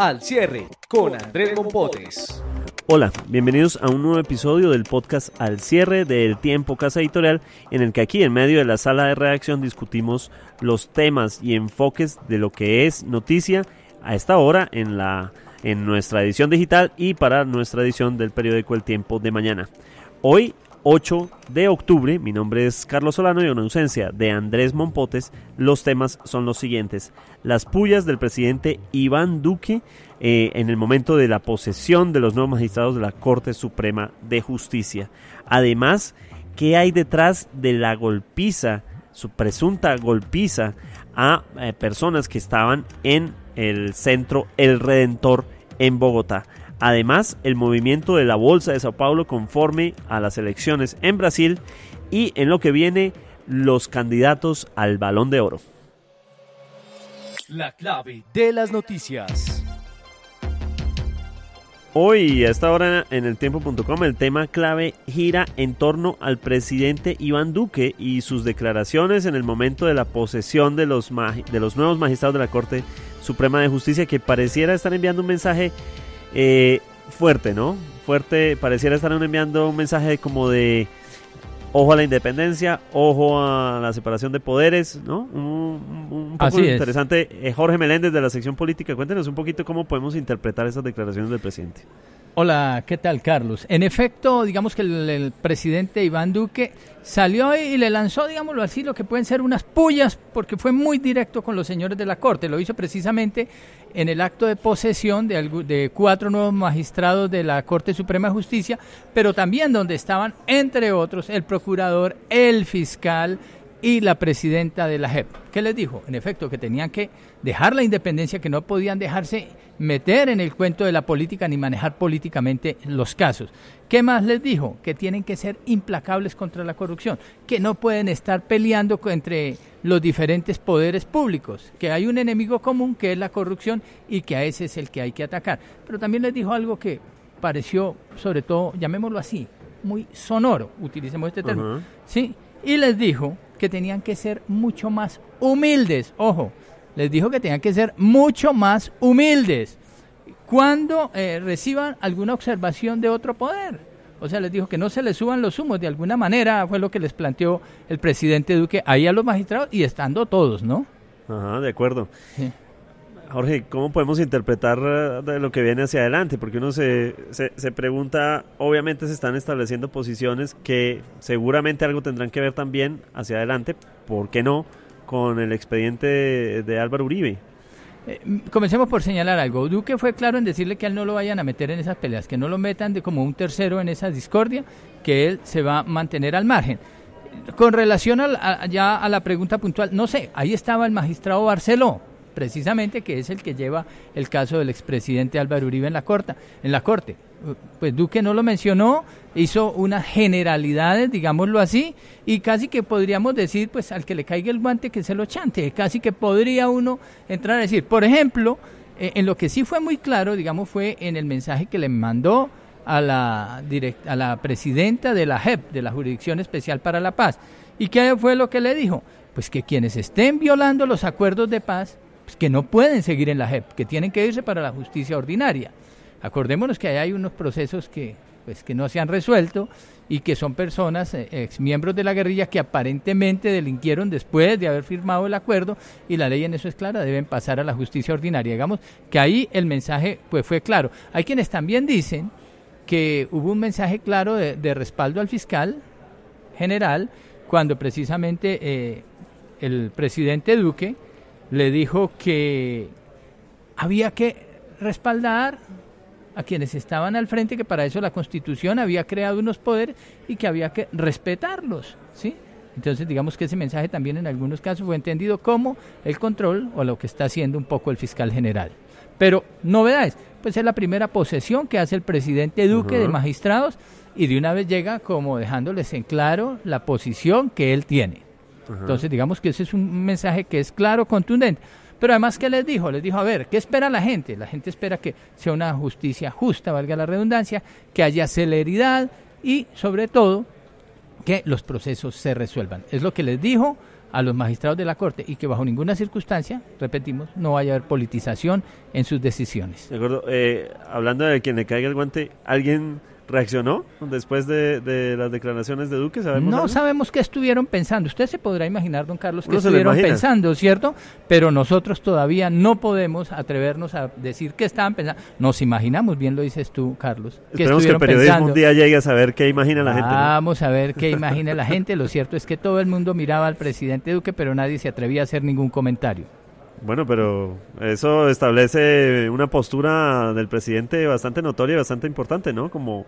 Al cierre con Andrés Mompotes. Hola, bienvenidos a un nuevo episodio del podcast Al cierre del Tiempo Casa Editorial, en el que aquí en medio de la sala de redacción discutimos los temas y enfoques de lo que es noticia a esta hora en la en nuestra edición digital y para nuestra edición del periódico El Tiempo de mañana. Hoy 8 de octubre. Mi nombre es Carlos Solano y en ausencia de Andrés Mompotes, los temas son los siguientes. Las pullas del presidente Iván Duque eh, en el momento de la posesión de los nuevos magistrados de la Corte Suprema de Justicia. Además, ¿qué hay detrás de la golpiza, su presunta golpiza a eh, personas que estaban en el centro El Redentor en Bogotá? Además, el movimiento de la Bolsa de Sao Paulo conforme a las elecciones en Brasil y en lo que viene los candidatos al balón de oro. La clave de las noticias. Hoy, a esta hora en el tiempo.com, el tema clave gira en torno al presidente Iván Duque y sus declaraciones en el momento de la posesión de los, de los nuevos magistrados de la Corte Suprema de Justicia que pareciera estar enviando un mensaje eh, fuerte, ¿no? Fuerte, pareciera estar enviando un mensaje como de ojo a la independencia, ojo a la separación de poderes, ¿no? Un, un poco interesante. Eh, Jorge Meléndez de la sección política, cuéntenos un poquito cómo podemos interpretar esas declaraciones del presidente. Hola, ¿qué tal Carlos? En efecto, digamos que el, presidente Iván Duque salió y le lanzó, digámoslo así, lo que pueden ser unas pullas, porque fue muy directo con los señores de la Corte. Lo hizo precisamente en el acto de posesión de, cuatro nuevos magistrados de la Corte Suprema de Justicia, pero también donde estaban, entre otros, el procurador, el fiscal, y la presidenta de la JEP. ¿Qué les dijo? En efecto, que tenían que dejar la independencia, que no podían dejarse meter en el cuento de la política ni manejar políticamente los casos. ¿Qué más les dijo? Que tienen que ser implacables contra la corrupción, que no pueden estar peleando entre los diferentes poderes públicos, que hay un enemigo común que es la corrupción y que a ese es el que hay que atacar. Pero también les dijo algo que pareció, sobre todo, llamémoslo así, muy sonoro, utilicemos este término. ¿sí? Y les dijo que tenían que ser mucho más humildes. Ojo, les dijo que tenían que ser mucho más humildes cuando eh, reciban alguna observación de otro poder. O sea, les dijo que no se les suban los humos. De alguna manera fue lo que les planteó el presidente Duque ahí a los magistrados y estando todos, ¿no? Ajá, de acuerdo. Jorge, ¿cómo podemos interpretar eh, lo que viene hacia adelante? Porque uno se, pregunta, obviamente se están estableciendo posiciones que seguramente algo tendrán que ver también hacia adelante, ¿por qué no? Con el expediente de, Álvaro Uribe. Eh, mm, comencemos por señalar algo. Duque fue claro en decirle que él no lo vayan a meter en esas peleas, que no lo metan de como un tercero en esa discordia, que él se va a mantener al margen. Con relación ya a la pregunta puntual, no sé, ahí estaba el magistrado Barceló precisamente, que es el que lleva el caso del expresidente Álvaro Uribe en la, corta, en la Corte. Pues Duque no lo mencionó, hizo unas generalidades, digámoslo así, y casi que podríamos decir, pues al que le caiga el guante que se lo chante, casi que podría uno entrar a decir, por ejemplo, eh, en lo que sí fue muy claro, digamos, fue en el mensaje que le mandó a la, a la presidenta de la JEP, de la Jurisdicción Especial para la Paz. ¿Y qué fue lo que le dijo? Pues que quienes estén violando los acuerdos de paz que no pueden seguir en la JEP, que tienen que irse para la justicia ordinaria. Acordémonos que ahí hay unos procesos que, pues, que no se han resuelto y que son personas, eh, exmiembros de la guerrilla, que aparentemente delinquieron después de haber firmado el acuerdo y la ley en eso es clara, deben pasar a la justicia ordinaria. Digamos que ahí el mensaje pues, fue claro. Hay quienes también dicen que hubo un mensaje claro de, respaldo al fiscal general cuando precisamente eh, el presidente Duque le dijo que había que respaldar a quienes estaban al frente, que para eso la Constitución había creado unos poderes y que había que respetarlos, ¿sí? Entonces, digamos que ese mensaje también en algunos casos fue entendido como el control o lo que está haciendo un poco el fiscal general. Pero novedades, pues es la primera posesión que hace el presidente Duque de magistrados y de una vez llega como dejándoles en claro la posición que él tiene. Entonces, digamos que ese es un mensaje que es claro, contundente. Pero además, ¿qué les dijo? Les dijo, a ver, ¿qué espera la gente? La gente espera que sea una justicia justa, valga la redundancia, que haya celeridad y, sobre todo, que los procesos se resuelvan. Es lo que les dijo a los magistrados de la Corte y que bajo ninguna circunstancia, repetimos, no vaya a haber politización en sus decisiones. De acuerdo. Eh, hablando de quien le caiga el guante, alguien ¿Reaccionó después de, las declaraciones de Duque? ¿sabemos no sabemos qué estuvieron pensando. Usted se podrá imaginar, don Carlos, qué estuvieron pensando, ¿cierto? Pero nosotros todavía no podemos atrevernos a decir qué estaban pensando. Nos imaginamos, bien lo dices tú, Carlos. ¿qué Esperemos que el periodismo un día llegue a saber qué imagina la gente. Vamos a ver qué imagina la gente. Lo cierto es que todo el mundo miraba al presidente Duque, pero nadie se atrevía a hacer ningún comentario. Bueno, pero eso establece una postura del presidente bastante notoria y bastante importante, ¿no? Como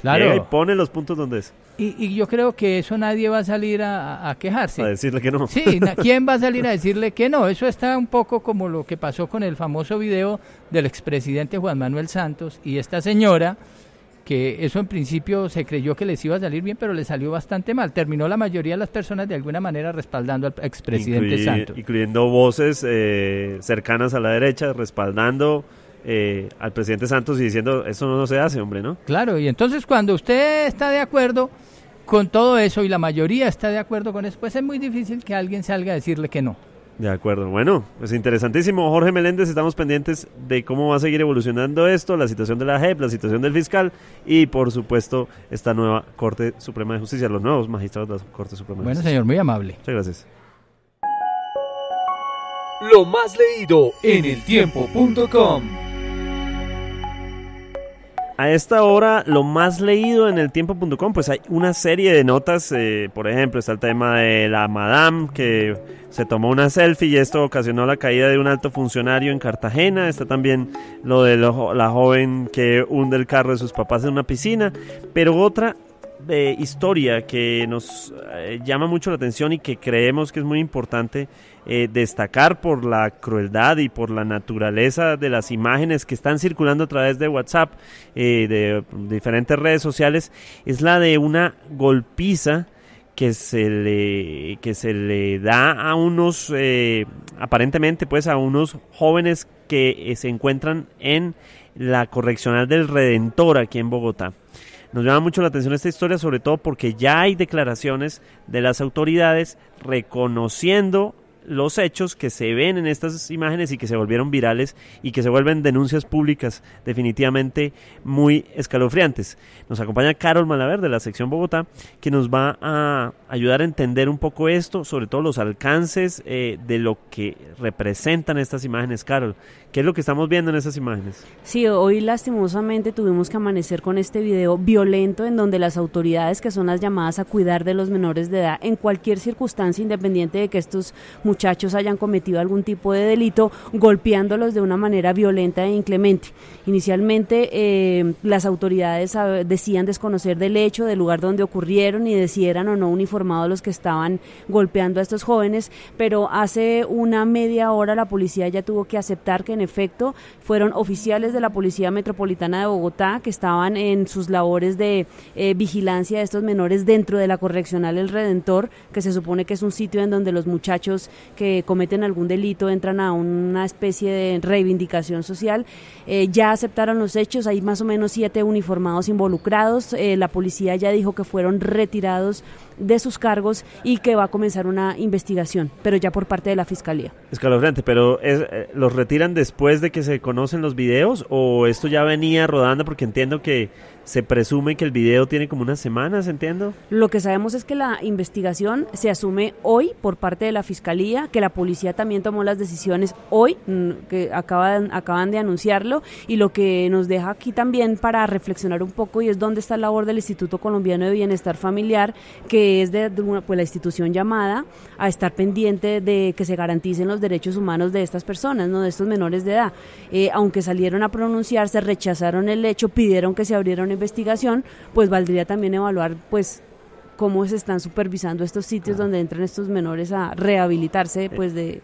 claro. y pone los puntos donde es. Y, yo creo que eso nadie va a salir a, a, quejarse. A decirle que no. Sí, ¿quién va a salir a decirle que no? Eso está un poco como lo que pasó con el famoso video del expresidente Juan Manuel Santos y esta señora que eso en principio se creyó que les iba a salir bien, pero les salió bastante mal. Terminó la mayoría de las personas de alguna manera respaldando al expresidente Santos. Incluyendo voces eh, cercanas a la derecha, respaldando eh, al presidente Santos y diciendo, eso no se hace, hombre, ¿no? Claro, y entonces cuando usted está de acuerdo con todo eso y la mayoría está de acuerdo con eso, pues es muy difícil que alguien salga a decirle que no. De acuerdo, bueno, pues interesantísimo. Jorge Meléndez, estamos pendientes de cómo va a seguir evolucionando esto, la situación de la JEP, la situación del fiscal y, por supuesto, esta nueva Corte Suprema de Justicia, los nuevos magistrados de la Corte Suprema de Justicia. Bueno, señor, muy amable. Muchas gracias. Lo más leído en eltiempo.com a esta hora lo más leído en el tiempo.com, pues hay una serie de notas, eh, por ejemplo, está el tema de la madame que se tomó una selfie y esto ocasionó la caída de un alto funcionario en Cartagena, está también lo de la joven que hunde el carro de sus papás en una piscina, pero otra historia que nos eh, llama mucho la atención y que creemos que es muy importante eh, destacar por la crueldad y por la naturaleza de las imágenes que están circulando a través de WhatsApp, eh, de diferentes redes sociales, es la de una golpiza que se le, que se le da a unos, aparentemente pues a unos jóvenes que se encuentran en la correccional del Redentor aquí en Bogotá. Nos llama mucho la atención esta historia, sobre todo porque ya hay declaraciones de las autoridades reconociendo los hechos que se ven en estas imágenes y que se volvieron virales y que se vuelven denuncias públicas definitivamente muy escalofriantes. Nos acompaña Carol Malaver de la sección Bogotá, que nos va a ayudar a entender un poco esto, sobre todo los alcances eh, de lo que representan estas imágenes. Carol, ¿qué es lo que estamos viendo en esas imágenes? Sí, hoy lastimosamente tuvimos que amanecer con este video violento en donde las autoridades que son las llamadas a cuidar de los menores de edad en cualquier circunstancia, independiente de que estos muchachos hayan cometido algún tipo de delito, golpeándolos de una manera violenta e inclemente. Inicialmente eh, las autoridades decían desconocer del hecho, del lugar donde ocurrieron y de o no uniformados los que estaban golpeando a estos jóvenes, pero hace una media hora la policía ya tuvo que aceptar que en efecto fueron oficiales de la Policía Metropolitana de Bogotá que estaban en sus labores de eh, vigilancia de estos menores dentro de la correccional El Redentor, que se supone que es un sitio en donde los muchachos que cometen algún delito entran a una especie de reivindicación social. Eh, ya aceptaron los hechos, hay más o menos siete uniformados involucrados. Eh, la policía ya dijo que fueron retirados de sus cargos y que va a comenzar una investigación, pero ya por parte de la Fiscalía. Escalofriante, pero es, eh, ¿los retiran después de que se conocen los videos o esto ya venía rodando? Porque entiendo que se presume que el video tiene como unas semanas, entiendo. Lo que sabemos es que la investigación se asume hoy por parte de la Fiscalía, que la policía también tomó las decisiones hoy, mm, que acaban, acaban de anunciarlo, y lo que nos deja aquí también para reflexionar un poco y es dónde está la labor del Instituto Colombiano de Bienestar Familiar, que es de, pues, la institución llamada a estar pendiente de que se garanticen los derechos humanos de estas personas, no de estos menores de edad. Eh, aunque salieron a pronunciarse, rechazaron el hecho, pidieron que se abriera una investigación, pues valdría también evaluar pues cómo se están supervisando estos sitios donde entran estos menores a rehabilitarse eh. pues de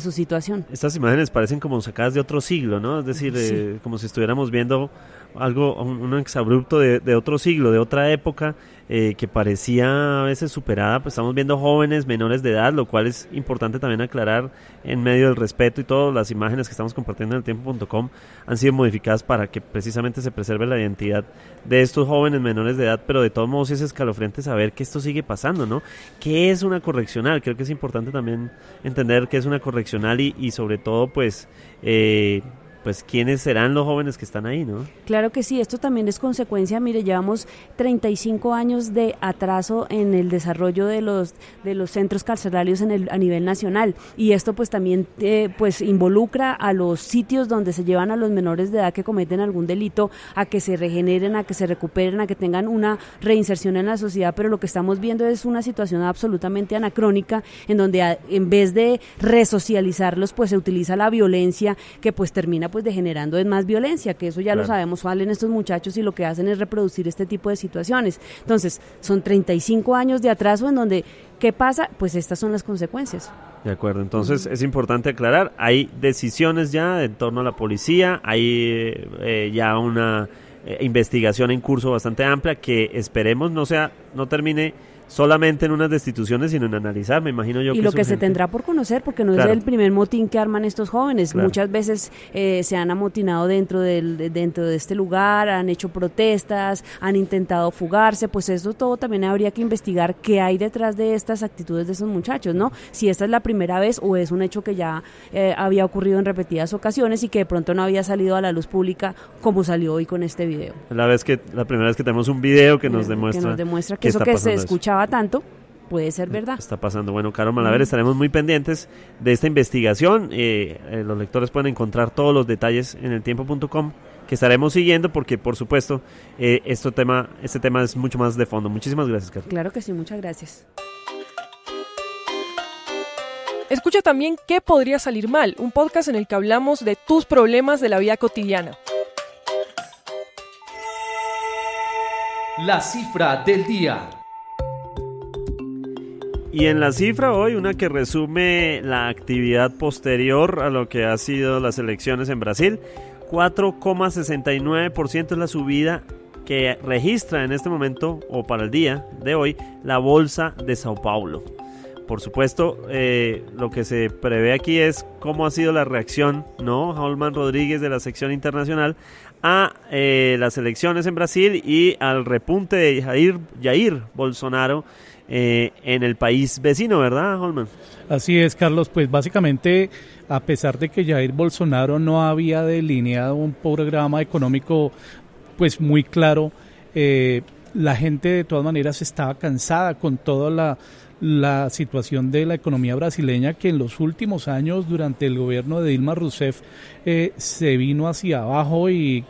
su situación. Estas imágenes parecen como sacadas de otro siglo, ¿no? Es decir, eh, como si estuviéramos viendo algo, un, exabrupto de, de, otro siglo, de otra época, eh, que parecía a veces superada, pues estamos viendo jóvenes menores de edad, lo cual es importante también aclarar en medio del respeto y todas las imágenes que estamos compartiendo en el tiempo.com han sido modificadas para que precisamente se preserve la identidad de estos jóvenes menores de edad, pero de todos modos es escalofriante saber que esto sigue pasando, ¿no? ¿Qué es una correccional? Creo que es importante también entender qué es una correccional y, sobre todo, pues... Eh, pues quiénes serán los jóvenes que están ahí, ¿no? Claro que sí, esto también es consecuencia, mire, llevamos 35 años de atraso en el desarrollo de los de los centros carcelarios en el, a nivel nacional y esto pues también eh, pues involucra a los sitios donde se llevan a los menores de edad que cometen algún delito a que se regeneren, a que se recuperen, a que tengan una reinserción en la sociedad, pero lo que estamos viendo es una situación absolutamente anacrónica en donde en vez de resocializarlos pues se utiliza la violencia que pues termina pues degenerando en más violencia, que eso ya lo sabemos, salen estos muchachos y lo que hacen es reproducir este tipo de situaciones. Entonces, son 35 años de atraso en donde, ¿qué pasa? Pues estas son las consecuencias. De acuerdo, entonces es importante aclarar, hay decisiones ya en torno a la policía, hay eh, ya una eh, investigación en curso bastante amplia que esperemos no sea, no termine solamente en unas destituciones, sino en analizar, me imagino yo. Y lo que se tendrá por conocer, porque no es el primer motín que arman estos jóvenes. Muchas veces eh, se han amotinado dentro, del, dentro de este lugar, han hecho protestas, han intentado fugarse, pues eso todo también habría que investigar qué hay detrás de estas actitudes de esos muchachos, ¿no? Si esta es la primera vez o es un hecho que ya eh, había ocurrido en repetidas ocasiones y que de pronto no había salido a la luz pública como salió hoy con este video. La, vez que, la primera vez que tenemos un video que nos demuestra que, nos demuestra que eso que se escucha tanto, puede ser verdad. Está pasando. Bueno, Caro Malaver, estaremos muy pendientes de esta investigación. Eh, eh, los lectores pueden encontrar todos los detalles en el eltiempo.com que estaremos siguiendo porque, por supuesto, este, tema, este tema es mucho más de fondo. Muchísimas gracias, Caro. Claro que sí, muchas gracias. Escucha también ¿Qué podría salir mal? Un podcast en el que hablamos de tus problemas de la vida cotidiana. La cifra del día. Y en la cifra hoy, una que resume la actividad posterior a lo que ha sido las elecciones en Brasil, 4,69% es la subida que registra en este momento o para el día de hoy la bolsa de Sao Paulo. Por supuesto, eh, lo que se prevé aquí es cómo ha sido la reacción, ¿no? Holman Rodríguez de la sección internacional a eh, las elecciones en Brasil y al repunte de Jair, Jair Bolsonaro eh, en el país vecino, ¿verdad, Holman? Así es, Carlos. Pues básicamente, a pesar de que Jair Bolsonaro no había delineado un programa económico pues muy claro, eh, la gente de todas maneras estaba cansada con toda la, situación de la economía brasileña que en los últimos años durante el gobierno de Dilma Rousseff eh, se vino hacia abajo y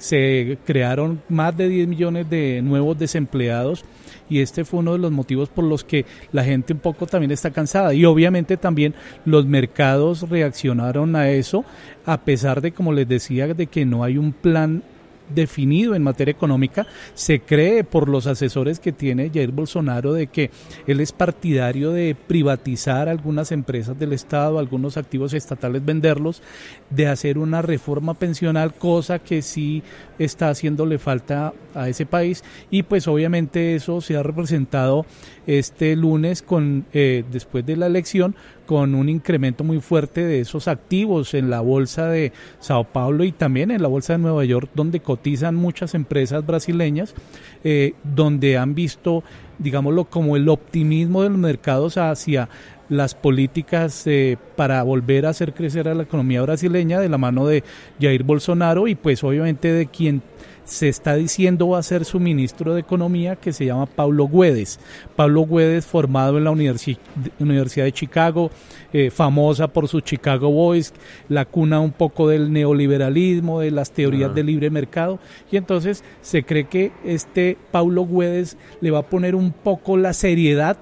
se crearon más de 10 millones de nuevos desempleados y este fue uno de los motivos por los que la gente un poco también está cansada y obviamente también los mercados reaccionaron a eso a pesar de como les decía de que no hay un plan definido en materia económica. Se cree por los asesores que tiene Jair Bolsonaro de que él es partidario de privatizar algunas empresas del Estado, algunos activos estatales venderlos, de hacer una reforma pensional, cosa que sí está haciéndole falta a ese país. Y pues obviamente eso se ha representado este lunes con eh, después de la elección con un incremento muy fuerte de esos activos en la bolsa de Sao Paulo y también en la bolsa de Nueva York donde cotizan muchas empresas brasileñas eh, donde han visto digámoslo como el optimismo de los mercados hacia las políticas eh, para volver a hacer crecer a la economía brasileña de la mano de Jair Bolsonaro y pues obviamente de quien se está diciendo va a ser su ministro de Economía, que se llama Pablo Güedes. Pablo Güedes, formado en la Universidad de Chicago, eh, famosa por su Chicago Boys, la cuna un poco del neoliberalismo, de las teorías ah. del libre mercado. Y entonces se cree que este Pablo Güedes le va a poner un poco la seriedad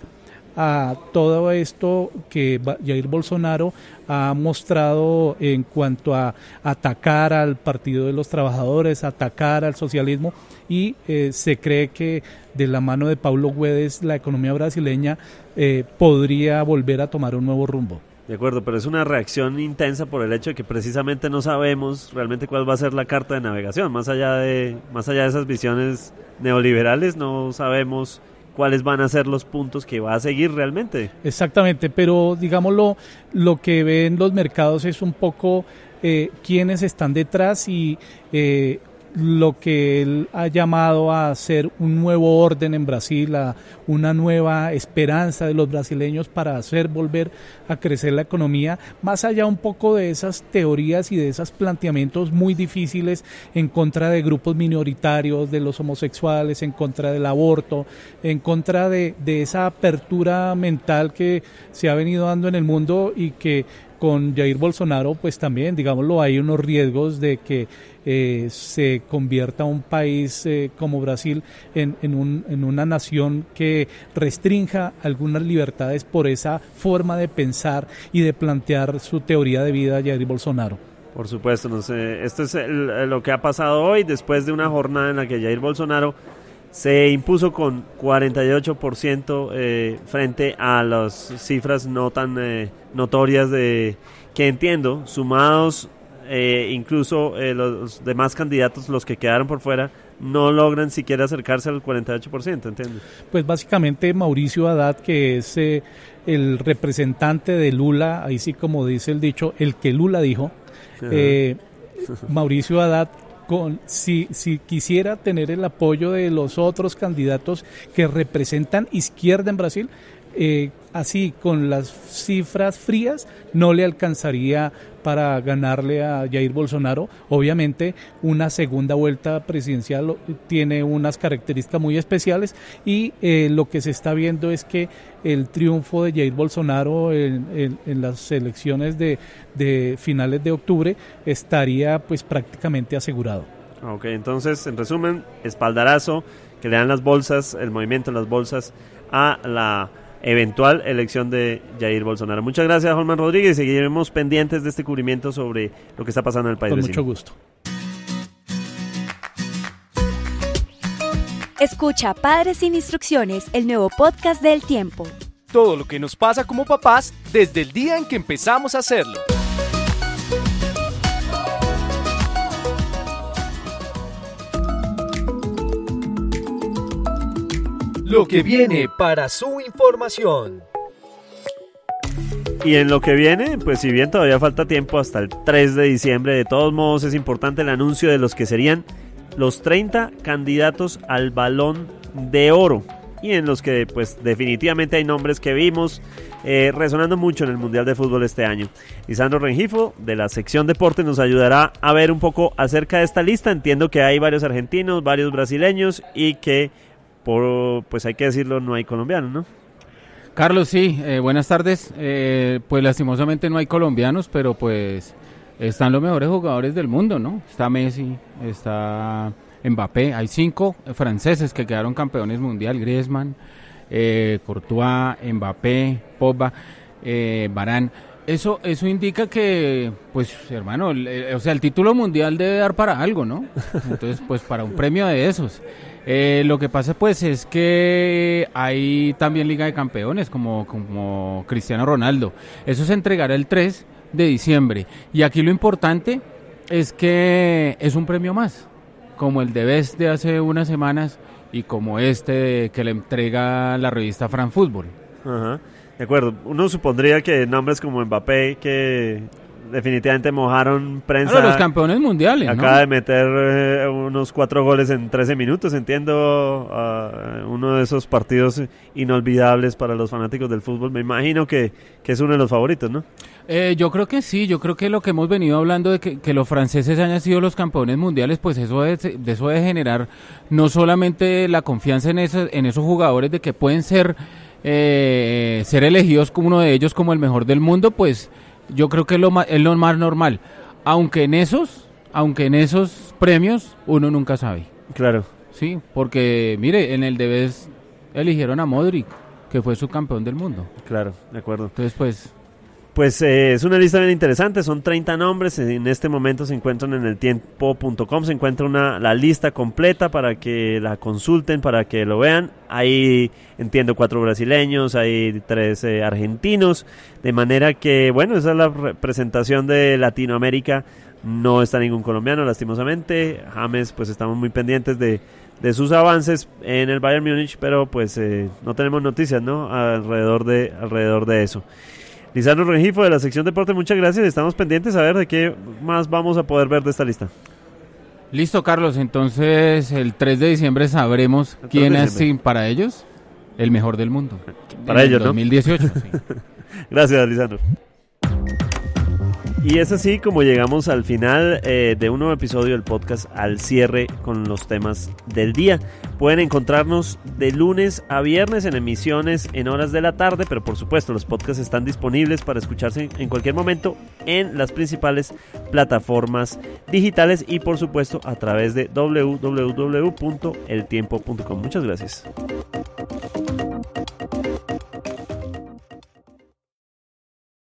a todo esto que Jair Bolsonaro ha mostrado en cuanto a atacar al Partido de los Trabajadores, atacar al socialismo y eh, se cree que de la mano de Paulo Guedes la economía brasileña eh, podría volver a tomar un nuevo rumbo. De acuerdo, pero es una reacción intensa por el hecho de que precisamente no sabemos realmente cuál va a ser la carta de navegación. Más allá de, más allá de esas visiones neoliberales, no sabemos cuáles van a ser los puntos que va a seguir realmente. Exactamente, pero digámoslo, lo que ven los mercados es un poco eh, quiénes están detrás y eh, lo que él ha llamado a hacer un nuevo orden en Brasil, a una nueva esperanza de los brasileños para hacer volver a crecer la economía, más allá un poco de esas teorías y de esos planteamientos muy difíciles en contra de grupos minoritarios, de los homosexuales, en contra del aborto, en contra de, de esa apertura mental que se ha venido dando en el mundo y que con Jair Bolsonaro pues también, digámoslo, hay unos riesgos de que eh, se convierta un país eh, como Brasil en, en, un, en, una nación que restrinja algunas libertades por esa forma de pensar y de plantear su teoría de vida Jair Bolsonaro. Por supuesto, no sé. esto es lo que ha pasado hoy después de una jornada en la que Jair Bolsonaro se impuso con 48% eh, frente a las cifras no tan notorias de que entiendo, sumados eh, incluso eh, los demás candidatos, los que quedaron por fuera, no logran siquiera acercarse al 48%, ¿entiendes? Pues básicamente Mauricio Haddad, que es eh, el representante de Lula, ahí sí como dice el dicho, el que Lula dijo, Mauricio Haddad con, si, si, quisiera tener el apoyo de los otros candidatos que representan izquierda en Brasil, así con las cifras frías no le alcanzaría para ganarle a Jair Bolsonaro. Obviamente, una segunda vuelta presidencial tiene unas características muy especiales y eh, lo que se está viendo es que el triunfo de Jair Bolsonaro en, las elecciones de, finales de octubre estaría pues prácticamente asegurado. Ok, entonces, en resumen, espaldarazo que le dan las bolsas, el movimiento en las bolsas a la eventual elección de Jair Bolsonaro. Muchas gracias, Holman Rodríguez. Seguiremos pendientes de este cubrimiento sobre lo que está pasando en el país. Con mucho gusto. Escucha Padres sin Instrucciones, el nuevo podcast del tiempo. Todo lo que nos pasa como papás desde el día en que empezamos a hacerlo. lo que viene para su información. Y en lo que viene, pues si bien todavía falta tiempo hasta el 3 de diciembre, de todos modos es importante el anuncio de los que serían los 30 candidatos al balón de oro. Y en los que pues definitivamente hay nombres que vimos eh, resonando mucho en el Mundial de Fútbol este año. Lisandro Rengifo de la sección deporte nos ayudará a ver un poco acerca de esta lista. Entiendo que hay varios argentinos, varios brasileños y que pues hay que decirlo, no hay colombianos, ¿no? Carlos, sí, eh, buenas tardes. Eh, pues lastimosamente no hay colombianos, pero pues están los mejores jugadores del mundo, ¿no? Está Messi, está Mbappé, hay cinco franceses que quedaron campeones mundial, Griezmann, eh, Courtois, Mbappé, Pogba, Barán. Eso, eso indica que, pues, hermano, o sea, el título mundial debe dar para algo, ¿no? Entonces, pues, para un premio de esos. Eh, lo que pasa pues es que hay también Liga de Campeones como, Cristiano Ronaldo. Eso se entregará el 3 de diciembre. Y aquí lo importante es que es un premio más, como el de Best de hace unas semanas y como este que le entrega la revista Fran Fútbol. Ajá. De acuerdo, uno supondría que nombres como Mbappé, que definitivamente mojaron prensa. los campeones mundiales. Acaba de meter eh, unos cuatro goles en 13 minutos, entiendo, ah, uno de esos partidos inolvidables para los fanáticos del fútbol. Me imagino que, es uno de los favoritos, ¿no? Eh, yo creo que sí, yo creo que lo que hemos venido hablando de que, los franceses hayan sido los campeones mundiales, pues eso de eso de generar no solamente la confianza en, esos, en esos jugadores de que pueden ser... Eh, ser elegidos como uno de ellos como el mejor del mundo, pues yo creo que es lo, más, es lo más normal. Aunque en esos, aunque en esos premios uno nunca sabe. Claro. Sí, porque mire, en el Debes eligieron a Modric, que fue su campeón del mundo. Claro, de acuerdo. Entonces, pues, pues eh, es una lista bien interesante, son 30 nombres, en este momento se encuentran en el tiempo.com, se encuentra una, la lista completa para que la consulten, para que lo vean. Hay, entiendo, cuatro brasileños, hay tres eh, argentinos, de manera que, bueno, esa es la representación de Latinoamérica, no está ningún colombiano, lastimosamente. James, pues estamos muy pendientes de, de sus avances en el Bayern Múnich, pero pues eh, no tenemos noticias, ¿no? Alrededor de, alrededor de eso. Lisandro Rengifo de la sección Deporte, muchas gracias. Estamos pendientes a ver de qué más vamos a poder ver de esta lista. Listo, Carlos. Entonces, el 3 de diciembre sabremos quién es para ellos el mejor del mundo. Para ellos, 2018, 2018. gracias, Lisandro. Y es así como llegamos al final eh, de un nuevo episodio del podcast al cierre con los temas del día. Pueden encontrarnos de lunes a viernes en emisiones en horas de la tarde, pero por supuesto los podcasts están disponibles para escucharse en cualquier momento en las principales plataformas digitales y por supuesto a través de www.eltiempo.com. Muchas gracias.